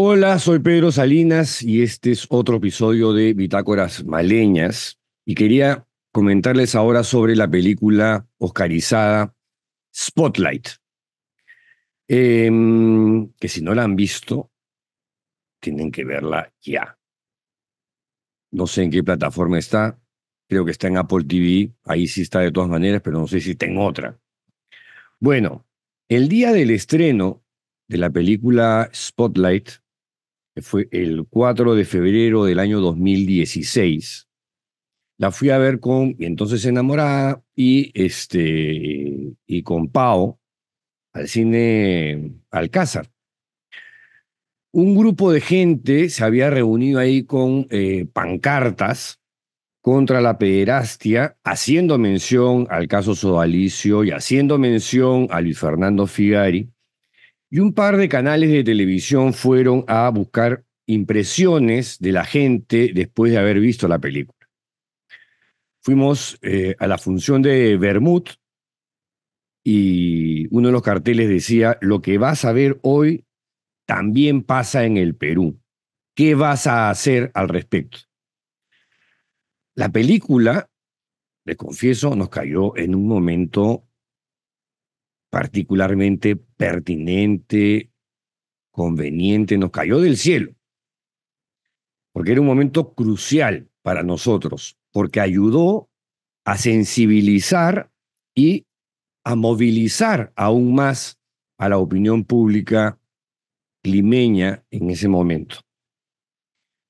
Hola, soy Pedro Salinas y este es otro episodio de Bitácoras Maleñas y quería comentarles ahora sobre la película oscarizada Spotlight, em, que si no la han visto, tienen que verla ya. No sé en qué plataforma está, creo que está en Apple TV, ahí sí está de todas maneras, pero no sé si está en otra. Bueno, el día del estreno de la película Spotlight, fue el 4 de febrero del año 2016. La fui a ver con y entonces enamorada y, este, y con Pau al cine Alcázar. Un grupo de gente se había reunido ahí con eh, pancartas contra la pederastia, haciendo mención al caso Sodalicio y haciendo mención a Luis Fernando Figari. Y un par de canales de televisión fueron a buscar impresiones de la gente después de haber visto la película. Fuimos eh, a la función de Bermud y uno de los carteles decía, lo que vas a ver hoy también pasa en el Perú. ¿Qué vas a hacer al respecto? La película, les confieso, nos cayó en un momento particularmente pertinente, conveniente, nos cayó del cielo, porque era un momento crucial para nosotros, porque ayudó a sensibilizar y a movilizar aún más a la opinión pública limeña en ese momento.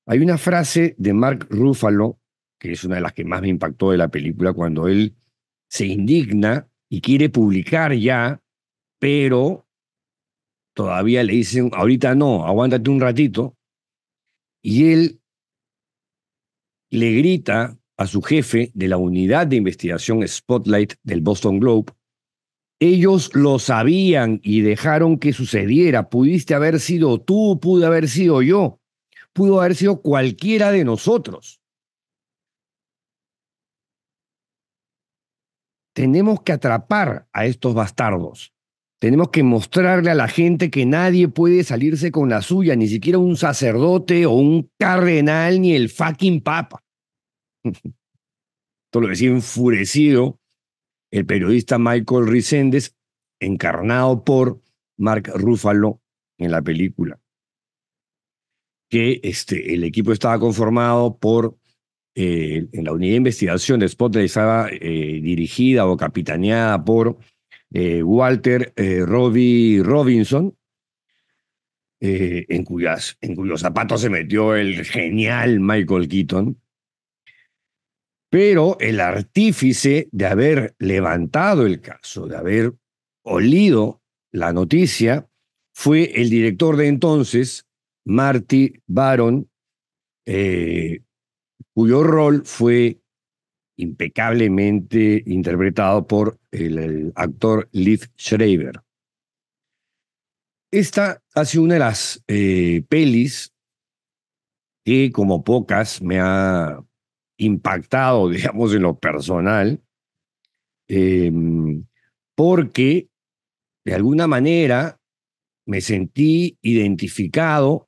Hay una frase de Mark Ruffalo, que es una de las que más me impactó de la película, cuando él se indigna y quiere publicar ya, pero todavía le dicen, ahorita no, aguántate un ratito. Y él le grita a su jefe de la unidad de investigación Spotlight del Boston Globe, ellos lo sabían y dejaron que sucediera. Pudiste haber sido tú, pude haber sido yo, pudo haber sido cualquiera de nosotros. tenemos que atrapar a estos bastardos. Tenemos que mostrarle a la gente que nadie puede salirse con la suya, ni siquiera un sacerdote o un cardenal, ni el fucking papa. Esto lo decía enfurecido el periodista Michael Ricendes, encarnado por Mark Ruffalo en la película. Que este, el equipo estaba conformado por eh, en la unidad de investigación de Spotlight estaba eh, dirigida o capitaneada por eh, Walter Robbie Robinson, en, cuyas, en cuyos zapatos se metió el genial Michael Keaton. Pero el artífice de haber levantado el caso, de haber olido la noticia, fue el director de entonces, Marty Baron, cuyo rol fue impecablemente interpretado por el, actor Liv Schreiber. Esta ha sido una de las eh, pelis que, como pocas, me ha impactado, digamos, en lo personal, em, porque de alguna manera me sentí identificado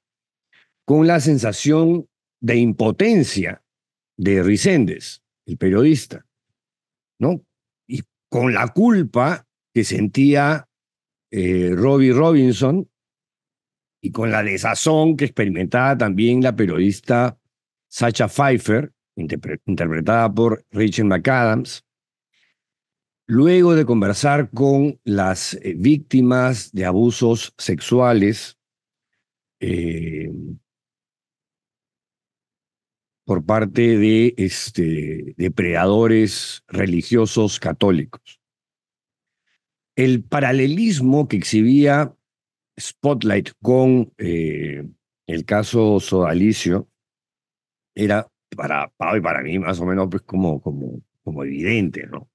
con la sensación de impotencia de risendes el periodista, ¿no? Y con la culpa que sentía eh, Robbie Robinson y con la desazón que experimentaba también la periodista Sacha Pfeiffer, interpretada por Rachel McAdams, luego de conversar con las eh, víctimas de abusos sexuales, eh, por parte de este, depredadores religiosos católicos. El paralelismo que exhibía Spotlight con eh, el caso Sodalicio era para Pablo y para mí más o menos pues como, como, como evidente, ¿no?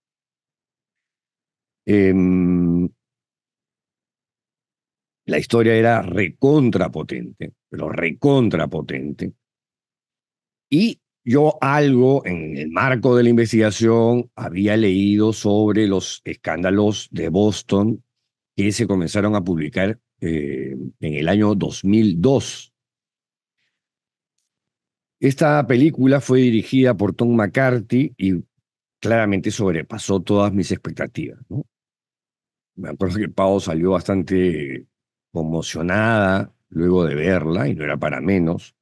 Em, la historia era recontrapotente, pero recontrapotente. Y yo algo en el marco de la investigación había leído sobre los escándalos de Boston que se comenzaron a publicar eh, en el año 2002. Esta película fue dirigida por Tom McCarthy y claramente sobrepasó todas mis expectativas. ¿no? Me acuerdo que Pau salió bastante conmocionada luego de verla y no era para menos.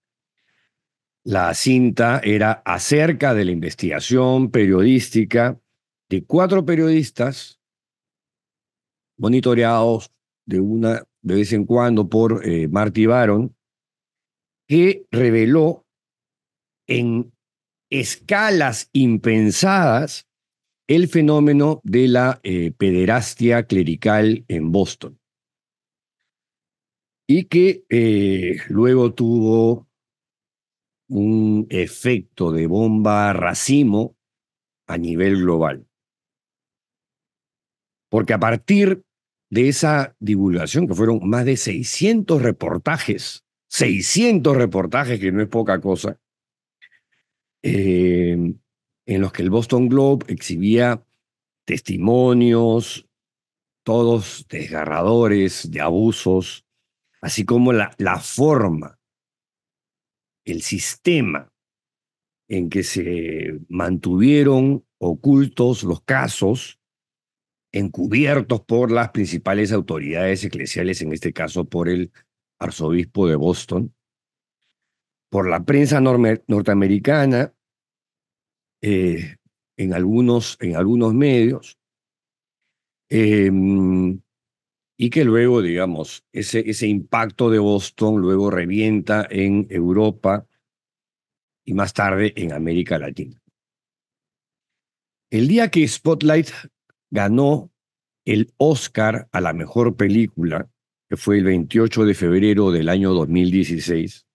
La cinta era acerca de la investigación periodística de cuatro periodistas monitoreados de una de vez en cuando por eh, Marty Baron, que reveló en escalas impensadas el fenómeno de la eh, pederastia clerical en Boston. Y que eh, luego tuvo un efecto de bomba racimo a nivel global. Porque a partir de esa divulgación, que fueron más de 600 reportajes, 600 reportajes, que no es poca cosa, eh, en los que el Boston Globe exhibía testimonios, todos desgarradores de abusos, así como la, la forma el sistema en que se mantuvieron ocultos los casos encubiertos por las principales autoridades eclesiales, en este caso por el arzobispo de Boston, por la prensa norteamericana, eh, en, algunos, en algunos medios, em, y que luego, digamos, ese, ese impacto de Boston luego revienta en Europa y más tarde en América Latina. El día que Spotlight ganó el Oscar a la mejor película, que fue el 28 de febrero del año 2016,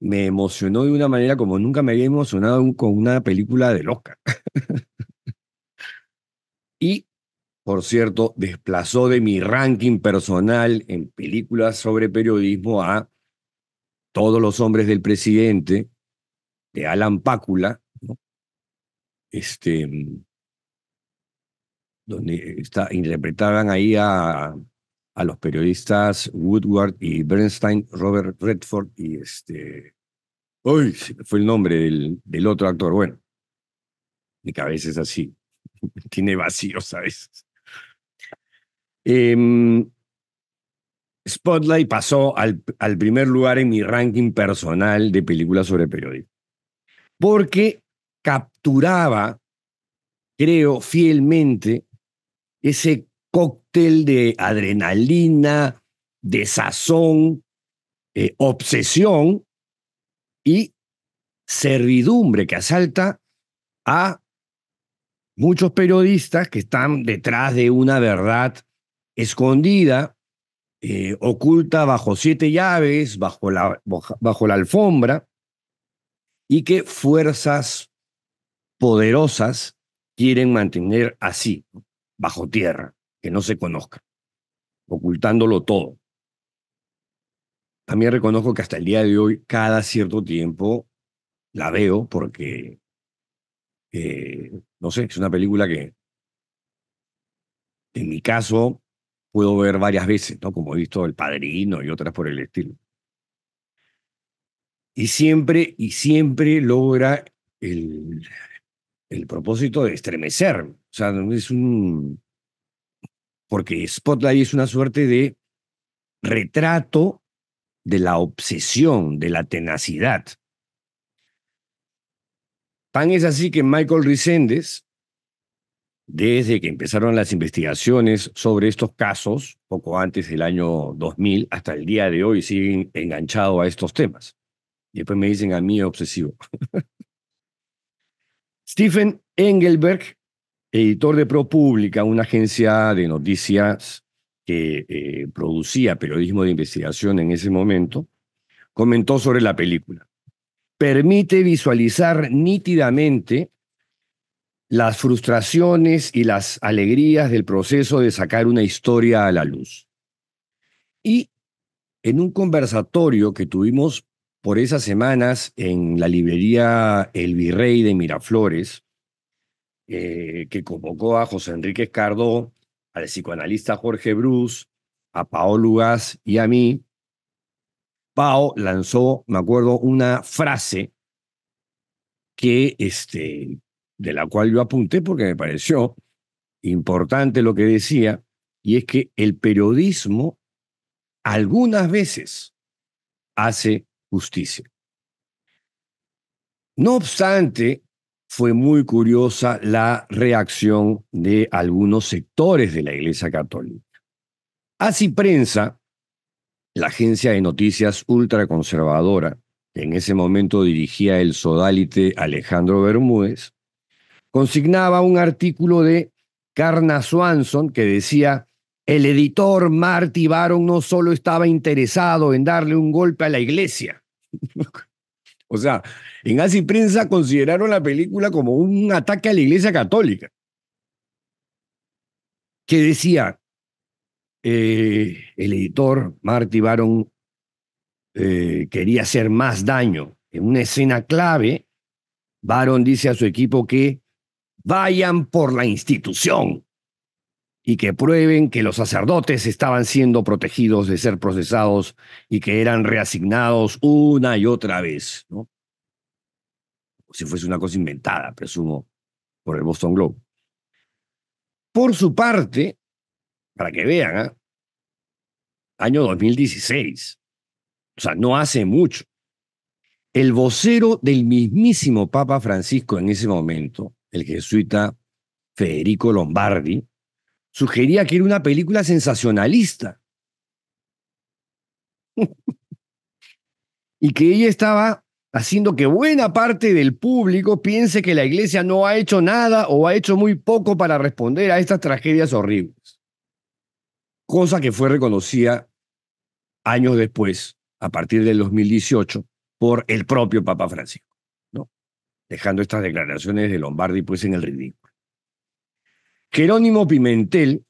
me emocionó de una manera como nunca me había emocionado con una película de loca y por cierto, desplazó de mi ranking personal en películas sobre periodismo a Todos los hombres del presidente, de Alan Pácula, este, donde está, interpretaban ahí a, a los periodistas Woodward y Bernstein, Robert Redford y este... Uy, fue el nombre del, del otro actor. Bueno, mi cabeza es así tiene vacíos a veces. Em, Spotlight pasó al, primer lugar en mi ranking personal de películas sobre periodismo, porque capturaba, creo fielmente, ese cóctel de adrenalina, desazón, eh, obsesión y servidumbre que asalta a muchos periodistas que están detrás de una verdad escondida, eh, oculta bajo siete llaves, bajo la, bajo la alfombra, y que fuerzas poderosas quieren mantener así, bajo tierra, que no se conozca, ocultándolo todo. También reconozco que hasta el día de hoy, cada cierto tiempo, la veo porque, eh, no sé, es una película que, en mi caso, puedo ver varias veces, ¿no? Como he visto El Padrino y otras por el estilo. Y siempre, y siempre logra el, propósito de estremecer. O sea, es un... Porque Spotlight es una suerte de retrato de la obsesión, de la tenacidad. Tan es así que Michael Resendez desde que empezaron las investigaciones sobre estos casos, poco antes del año 2000, hasta el día de hoy siguen enganchados a estos temas. Y después me dicen a mí obsesivo. Stephen Engelberg, editor de ProPublica, una agencia de noticias que eh, producía periodismo de investigación en ese momento, comentó sobre la película. Permite visualizar nítidamente las frustraciones y las alegrías del proceso de sacar una historia a la luz. Y en un conversatorio que tuvimos por esas semanas en la librería El Virrey de Miraflores, eh, que convocó a José Enrique Escardó, al psicoanalista Jorge Bruce, a Paolo Lugas y a mí, Pao lanzó, me acuerdo, una frase que este, de la cual yo apunté porque me pareció importante lo que decía, y es que el periodismo algunas veces hace justicia. No obstante, fue muy curiosa la reacción de algunos sectores de la Iglesia Católica. Así prensa, la agencia de noticias ultraconservadora, que en ese momento dirigía el sodálite Alejandro Bermúdez, consignaba un artículo de Carna Swanson que decía, el editor Marty Baron no solo estaba interesado en darle un golpe a la iglesia. o sea, en Así Prensa consideraron la película como un ataque a la iglesia católica. Que decía, eh, el editor Marty Baron eh, quería hacer más daño. En una escena clave, Baron dice a su equipo que vayan por la institución y que prueben que los sacerdotes estaban siendo protegidos de ser procesados y que eran reasignados una y otra vez, ¿no? Como si fuese una cosa inventada, presumo, por el Boston Globe. Por su parte, para que vean, ¿ah? año 2016, o sea, no hace mucho, el vocero del mismísimo Papa Francisco en ese momento, el jesuita Federico Lombardi, sugería que era una película sensacionalista y que ella estaba haciendo que buena parte del público piense que la iglesia no ha hecho nada o ha hecho muy poco para responder a estas tragedias horribles. Cosa que fue reconocida años después, a partir del 2018, por el propio Papa Francisco dejando estas declaraciones de Lombardi pues en el ridículo. Jerónimo Pimentel,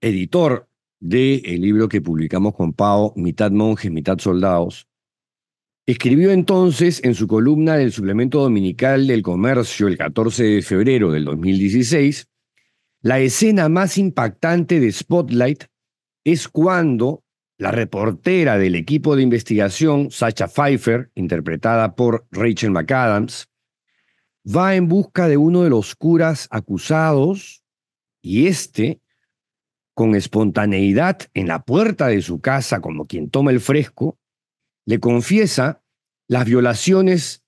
editor del libro que publicamos con Pau, Mitad monjes, mitad soldados, escribió entonces en su columna del suplemento dominical del comercio el 14 de febrero del 2016, la escena más impactante de Spotlight es cuando la reportera del equipo de investigación, Sacha Pfeiffer, interpretada por Rachel McAdams, va en busca de uno de los curas acusados y este, con espontaneidad en la puerta de su casa, como quien toma el fresco, le confiesa las violaciones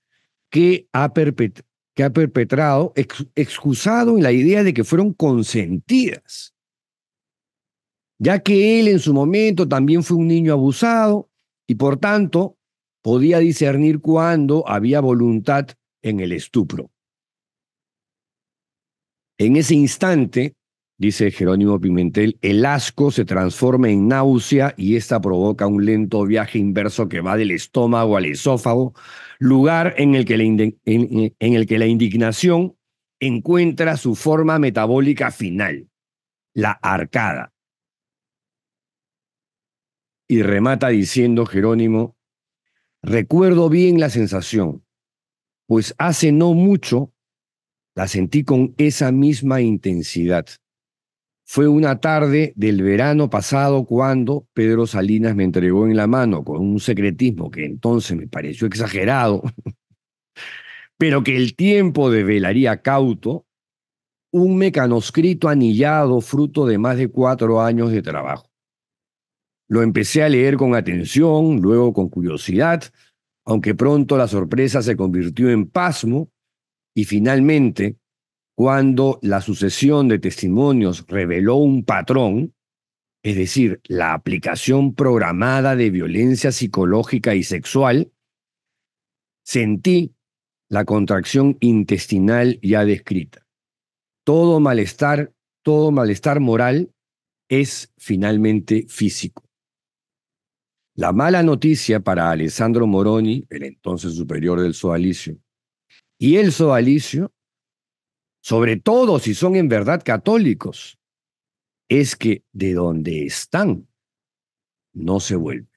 que ha, perpetrado, excusado en la idea de que fueron consentidas ya que él en su momento también fue un niño abusado y por tanto podía discernir cuándo había voluntad en el estupro. En ese instante, dice Jerónimo Pimentel, el asco se transforma en náusea y esta provoca un lento viaje inverso que va del estómago al esófago, lugar en el que en el que la indignación encuentra su forma metabólica final, la arcada. Y remata diciendo Jerónimo, recuerdo bien la sensación, pues hace no mucho la sentí con esa misma intensidad. Fue una tarde del verano pasado cuando Pedro Salinas me entregó en la mano con un secretismo que entonces me pareció exagerado, pero que el tiempo develaría cauto, un mecanoscrito anillado fruto de más de cuatro años de trabajo. Lo empecé a leer con atención, luego con curiosidad, aunque pronto la sorpresa se convirtió en pasmo y finalmente, cuando la sucesión de testimonios reveló un patrón, es decir, la aplicación programada de violencia psicológica y sexual, sentí la contracción intestinal ya descrita. Todo malestar, todo malestar moral es finalmente físico. La mala noticia para Alessandro Moroni, el entonces superior del Soalicio, y el Soalicio, sobre todo si son en verdad católicos, es que de donde están no se vuelven.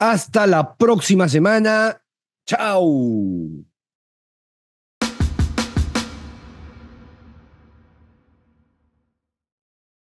Hasta la próxima semana. Chao.